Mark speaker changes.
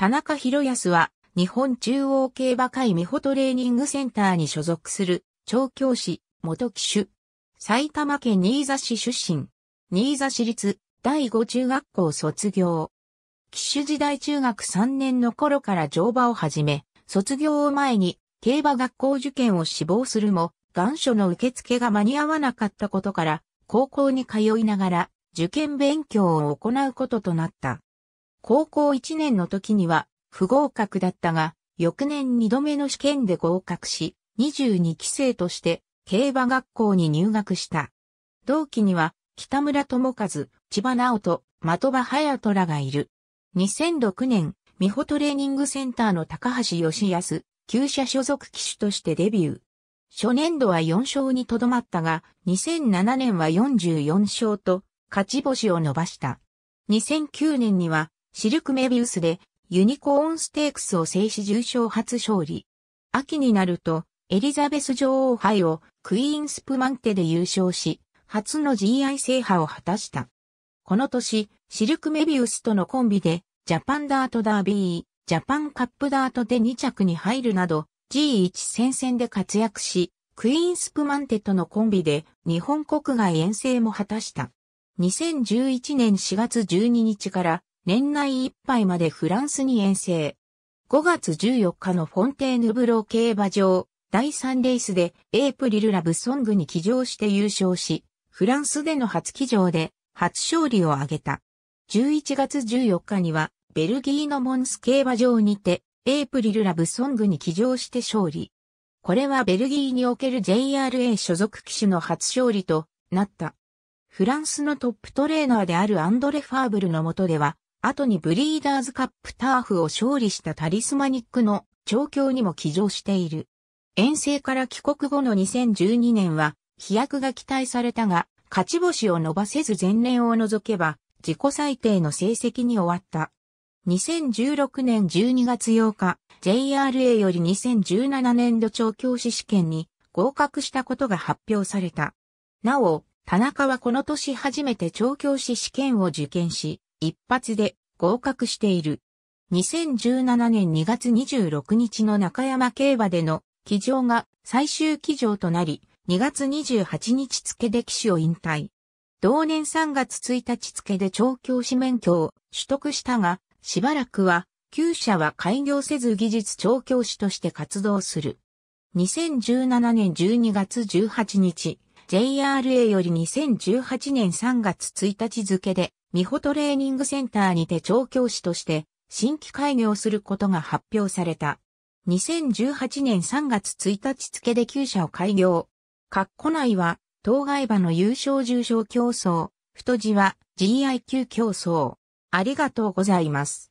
Speaker 1: 田中博康は、日本中央競馬会美穂トレーニングセンターに所属する、調教師、元騎手。埼玉県新座市出身。新座市立、第5中学校卒業。騎手時代中学3年の頃から乗馬を始め、卒業を前に、競馬学校受験を志望するも、願書の受付が間に合わなかったことから、高校に通いながら、受験勉強を行うこととなった。高校1年の時には不合格だったが、翌年2度目の試験で合格し、22期生として競馬学校に入学した。同期には北村智和、千葉直人、的場隼人らがいる。2006年、美穂トレーニングセンターの高橋義康、旧社所属騎手としてデビュー。初年度は4勝にとどまったが、2007年は44勝と、勝ち星を伸ばした。2009年には、シルクメビウスでユニコーンステークスを制し重賞初勝利。秋になるとエリザベス女王杯をクイーンスプマンテで優勝し、初の GI 制覇を果たした。この年、シルクメビウスとのコンビでジャパンダートダービー、ジャパンカップダートで2着に入るなど G1 戦線で活躍し、クイーンスプマンテとのコンビで日本国外遠征も果たした。2011年4月12日から年内いっぱいまでフランスに遠征。5月14日のフォンテーヌブロー競馬場、第3レースでエープリル・ラブソングに騎乗して優勝し、フランスでの初騎乗で初勝利を挙げた。11月14日にはベルギーのモンス競馬場にてエープリル・ラブソングに騎乗して勝利。これはベルギーにおける JRA 所属騎手の初勝利となった。フランスのトップトレーナーであるアンドレ・ファーブルの下では、後にブリーダーズカップターフを勝利したタリスマニックの調教にも起乗している。遠征から帰国後の2012年は飛躍が期待されたが、勝ち星を伸ばせず前年を除けば自己最低の成績に終わった。2016年12月8日、JRA より2017年度調教師試験に合格したことが発表された。なお、田中はこの年初めて調教師試験を受験し、一発で合格している。2017年2月26日の中山競馬での騎乗が最終騎乗となり、2月28日付で騎手を引退。同年3月1日付で調教師免許を取得したが、しばらくは、旧社は開業せず技術調教師として活動する。2017年12月18日、JRA より2018年3月1日付で、美穂トレーニングセンターにて調教師として、新規開業することが発表された。2018年3月1日付で旧社を開業。括弧内は、当該馬の優勝重賞競争、太字は GIQ 競争。ありがとうございます。